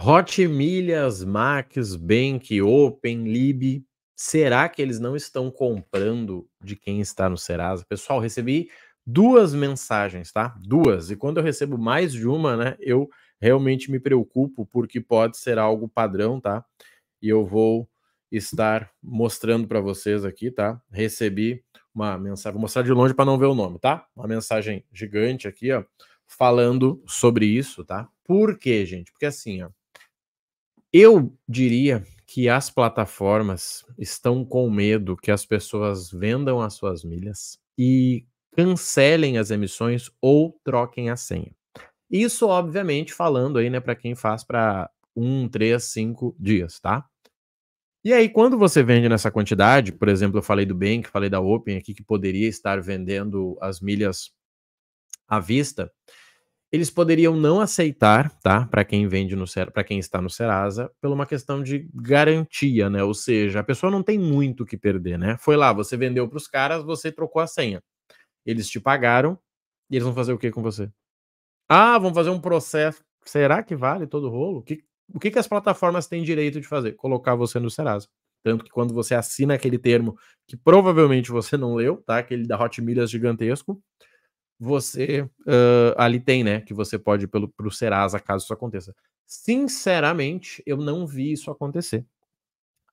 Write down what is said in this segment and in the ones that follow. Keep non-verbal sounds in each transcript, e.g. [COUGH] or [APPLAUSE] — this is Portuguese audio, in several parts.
Hot Milhas, Max, Bank, Open, Lib, será que eles não estão comprando de quem está no Serasa? Pessoal, recebi duas mensagens, tá? Duas. E quando eu recebo mais de uma, né, eu realmente me preocupo porque pode ser algo padrão, tá? E eu vou estar mostrando para vocês aqui, tá? Recebi uma mensagem, vou mostrar de longe para não ver o nome, tá? Uma mensagem gigante aqui, ó, falando sobre isso, tá? Por quê, gente? Porque assim, ó, eu diria que as plataformas estão com medo que as pessoas vendam as suas milhas e cancelem as emissões ou troquem a senha. Isso, obviamente, falando aí, né, para quem faz para um, três, cinco dias, tá? E aí, quando você vende nessa quantidade, por exemplo, eu falei do Bank, falei da Open aqui, que poderia estar vendendo as milhas à vista, eles poderiam não aceitar, tá? Para quem vende no para quem está no Serasa, por uma questão de garantia, né? Ou seja, a pessoa não tem muito o que perder, né? Foi lá, você vendeu para os caras, você trocou a senha. Eles te pagaram e eles vão fazer o que com você? Ah, vão fazer um processo. Será que vale todo o rolo? O que, o que, que as plataformas têm direito de fazer? Colocar você no Serasa. Tanto que quando você assina aquele termo que provavelmente você não leu, tá? Aquele da Hot Milhas gigantesco, você uh, ali tem, né? Que você pode ir pelo, pro Serasa caso isso aconteça. Sinceramente, eu não vi isso acontecer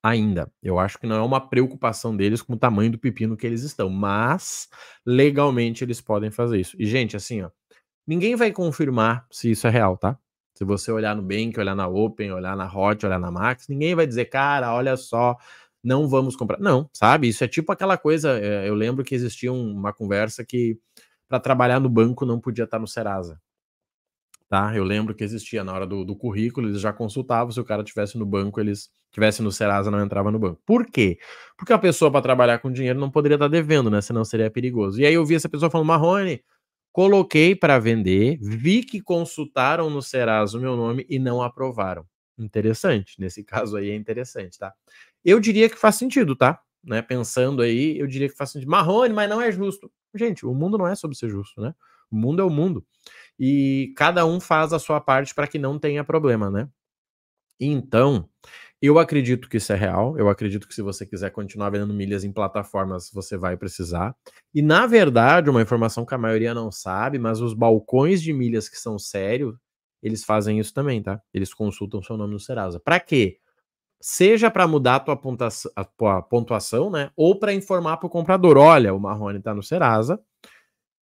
ainda. Eu acho que não é uma preocupação deles com o tamanho do pepino que eles estão, mas legalmente eles podem fazer isso. E, gente, assim, ó, ninguém vai confirmar se isso é real, tá? Se você olhar no Bank, olhar na Open, olhar na Hot, olhar na Max, ninguém vai dizer, cara, olha só, não vamos comprar. Não, sabe? Isso é tipo aquela coisa. Eh, eu lembro que existia uma conversa que para trabalhar no banco não podia estar no Serasa. Tá? Eu lembro que existia na hora do, do currículo, eles já consultavam se o cara tivesse no banco, eles tivesse no Serasa não entrava no banco. Por quê? Porque a pessoa para trabalhar com dinheiro não poderia estar devendo, né? Senão seria perigoso. E aí eu vi essa pessoa falando: "Marrone, coloquei para vender, vi que consultaram no Serasa o meu nome e não aprovaram". Interessante, nesse [LAUGHS] caso aí é interessante, tá? Eu diria que faz sentido, tá? né? Pensando aí, eu diria que faz sentido. Assim, Marrone, mas não é justo. Gente, o mundo não é sobre ser justo, né? O mundo é o mundo. E cada um faz a sua parte para que não tenha problema, né? Então, eu acredito que isso é real. Eu acredito que se você quiser continuar vendendo milhas em plataformas, você vai precisar. E na verdade, uma informação que a maioria não sabe, mas os balcões de milhas que são sérios, eles fazem isso também, tá? Eles consultam seu nome no Serasa. Para quê? seja para mudar a tua, pontuação, a pontuação, né? Ou para informar para o comprador: olha, o Marrone está no Serasa,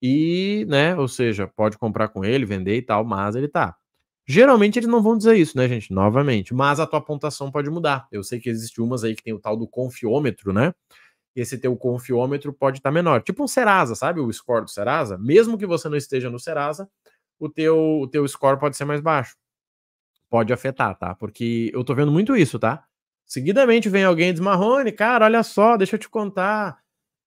e, né? Ou seja, pode comprar com ele, vender e tal, mas ele tá. Geralmente eles não vão dizer isso, né, gente? Novamente, mas a tua pontuação pode mudar. Eu sei que existe umas aí que tem o tal do confiômetro, né? Esse teu confiômetro pode estar tá menor. Tipo um Serasa, sabe? O score do Serasa, mesmo que você não esteja no Serasa, o teu, o teu score pode ser mais baixo pode afetar, tá? Porque eu tô vendo muito isso, tá? Seguidamente vem alguém diz, Marrone, cara, olha só, deixa eu te contar.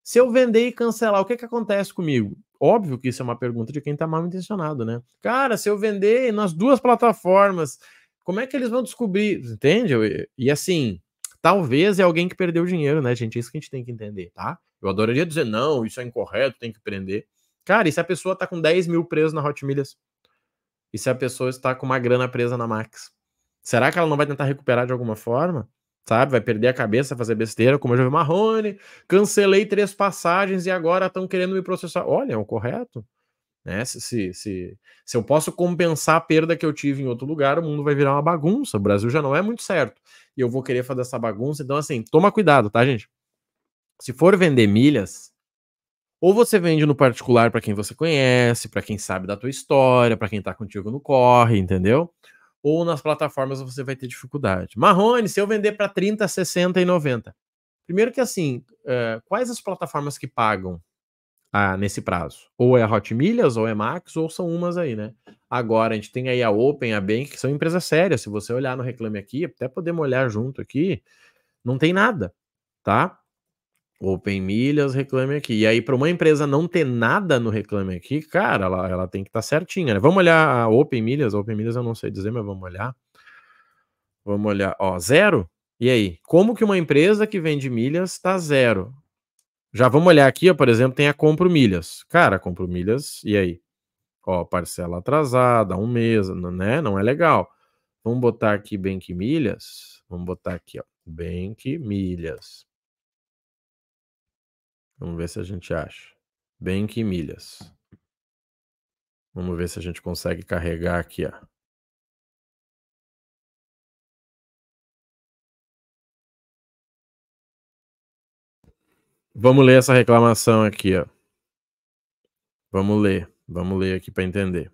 Se eu vender e cancelar, o que que acontece comigo? Óbvio que isso é uma pergunta de quem tá mal intencionado, né? Cara, se eu vender nas duas plataformas, como é que eles vão descobrir? Entende? E assim, talvez é alguém que perdeu dinheiro, né, gente? É isso que a gente tem que entender, tá? Eu adoraria dizer, não, isso é incorreto, tem que prender. Cara, e se a pessoa tá com 10 mil presos na Hot Milhas? E se a pessoa está com uma grana presa na Max? Será que ela não vai tentar recuperar de alguma forma? Sabe? Vai perder a cabeça, fazer besteira, como eu já vi Marrone, cancelei três passagens e agora estão querendo me processar. Olha, é o correto. Né? Se, se, se, se, eu posso compensar a perda que eu tive em outro lugar, o mundo vai virar uma bagunça. O Brasil já não é muito certo. E eu vou querer fazer essa bagunça. Então, assim, toma cuidado, tá, gente? Se for vender milhas, ou você vende no particular para quem você conhece, para quem sabe da tua história, para quem tá contigo no corre, entendeu? Ou nas plataformas você vai ter dificuldade. Marrone, se eu vender para 30, 60 e 90. Primeiro que assim, uh, quais as plataformas que pagam ah, nesse prazo? Ou é a Hot Milhas, ou é Max, ou são umas aí, né? Agora, a gente tem aí a Open, a Bank, que são empresas sérias. Se você olhar no Reclame Aqui, até podemos olhar junto aqui, não tem nada, tá? Open Milhas, Reclame Aqui. E aí, para uma empresa não ter nada no Reclame Aqui, cara, ela, ela tem que estar tá certinha, né? Vamos olhar a Open Milhas. Open Milhas eu não sei dizer, mas vamos olhar. Vamos olhar. Ó, zero? E aí? Como que uma empresa que vende milhas está zero? Já vamos olhar aqui, ó, por exemplo, tem a Compro Milhas. Cara, Compro Milhas, e aí? Ó, parcela atrasada, um mês, né? Não é legal. Vamos botar aqui Bank Milhas. Vamos botar aqui, ó. Bank Milhas. Vamos ver se a gente acha. Bem que milhas. Vamos ver se a gente consegue carregar aqui, ó. Vamos ler essa reclamação aqui, ó. Vamos ler, vamos ler aqui para entender.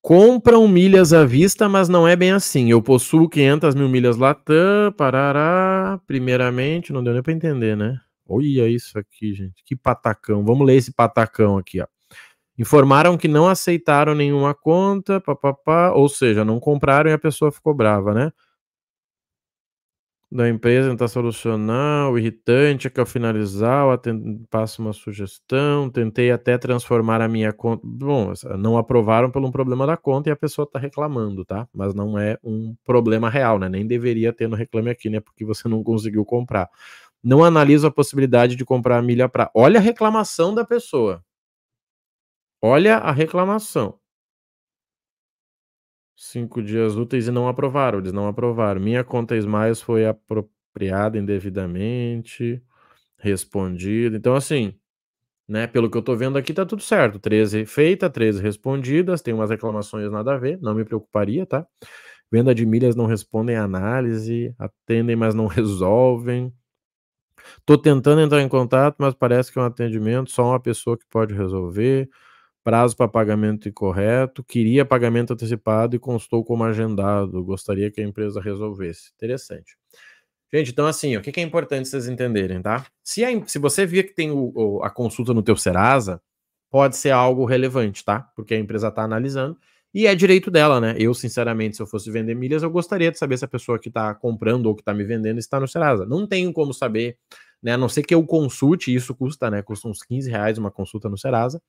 Compram milhas à vista, mas não é bem assim. Eu possuo 500 mil milhas Latam, parará. Primeiramente, não deu nem para entender, né? Olha isso aqui, gente. Que patacão. Vamos ler esse patacão aqui, ó. Informaram que não aceitaram nenhuma conta, papapá, ou seja, não compraram e a pessoa ficou brava, né? Da empresa tentar solucionar, o irritante é que ao finalizar, eu passa uma sugestão, tentei até transformar a minha conta. Bom, não aprovaram por um problema da conta e a pessoa está reclamando, tá? Mas não é um problema real, né? Nem deveria ter no reclame aqui, né? Porque você não conseguiu comprar não analiso a possibilidade de comprar a milha para. Olha a reclamação da pessoa. Olha a reclamação. Cinco dias úteis e não aprovaram. Eles não aprovaram. Minha conta Smiles foi apropriada indevidamente, respondida. Então, assim, né? Pelo que eu estou vendo aqui, está tudo certo. 13 feita, 13 respondidas. Tem umas reclamações nada a ver, não me preocuparia, tá? Venda de milhas não respondem à análise, atendem, mas não [LAUGHS] resolvem. Estou tentando entrar em contato, mas parece que é um atendimento, só uma pessoa que pode resolver. Prazo para pagamento incorreto, queria pagamento antecipado e constou como agendado. Gostaria que a empresa resolvesse. Interessante. Gente, então assim, o que é importante vocês entenderem, tá? Se, a, se você via que tem o, a consulta no teu Serasa, pode ser algo relevante, tá? Porque a empresa está analisando e é direito dela, né? Eu, sinceramente, se eu fosse vender milhas, eu gostaria de saber se a pessoa que está comprando ou que está me vendendo está no Serasa. Não tenho como saber, né? A não ser que eu consulte, isso custa, né? Custa uns 15 reais uma consulta no Serasa.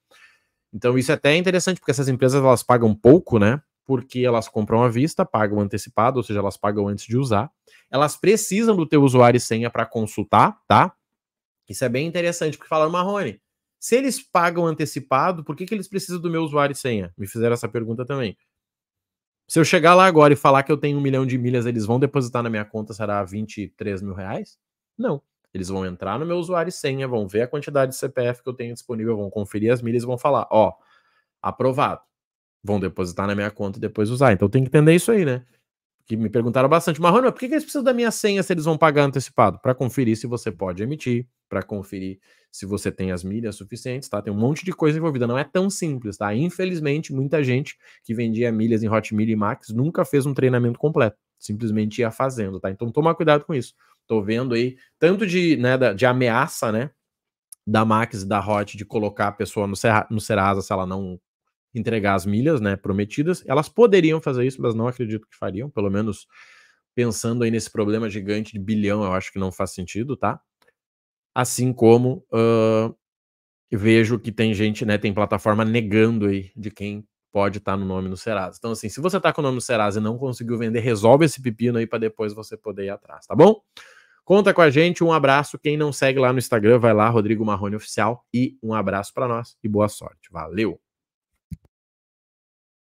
Então, isso é até interessante, porque essas empresas elas pagam pouco, né? Porque elas compram à vista, pagam antecipado, ou seja, elas pagam antes de usar. Elas precisam do teu usuário e senha para consultar, tá? Isso é bem interessante, porque falaram, Marrone, se eles pagam antecipado, por que, que eles precisam do meu usuário e senha? Me fizeram essa pergunta também. Se eu chegar lá agora e falar que eu tenho um milhão de milhas, eles vão depositar na minha conta, será 23 mil reais? Não. Eles vão entrar no meu usuário e senha, vão ver a quantidade de CPF que eu tenho disponível, vão conferir as milhas e vão falar, ó, aprovado. Vão depositar na minha conta e depois usar. Então tem que entender isso aí, né? Que me perguntaram bastante, Marrone, por que, que eles precisam da minha senha se eles vão pagar antecipado? Para conferir se você pode emitir, para conferir se você tem as milhas suficientes, tá? Tem um monte de coisa envolvida, não é tão simples, tá? Infelizmente, muita gente que vendia milhas em Hotmill e Max nunca fez um treinamento completo, simplesmente ia fazendo, tá? Então toma cuidado com isso. Tô vendo aí tanto de, né, de ameaça, né, da Max e da Hot de colocar a pessoa no, Serra, no Serasa se ela não entregar as milhas, né, prometidas. Elas poderiam fazer isso, mas não acredito que fariam, pelo menos pensando aí nesse problema gigante de bilhão, eu acho que não faz sentido, tá? assim como uh, vejo que tem gente, né, tem plataforma negando aí de quem pode estar tá no nome no Serasa. Então, assim, se você está com o nome no Serasa e não conseguiu vender, resolve esse pepino aí para depois você poder ir atrás, tá bom? Conta com a gente, um abraço. Quem não segue lá no Instagram, vai lá, Rodrigo Marrone Oficial, e um abraço para nós e boa sorte. Valeu!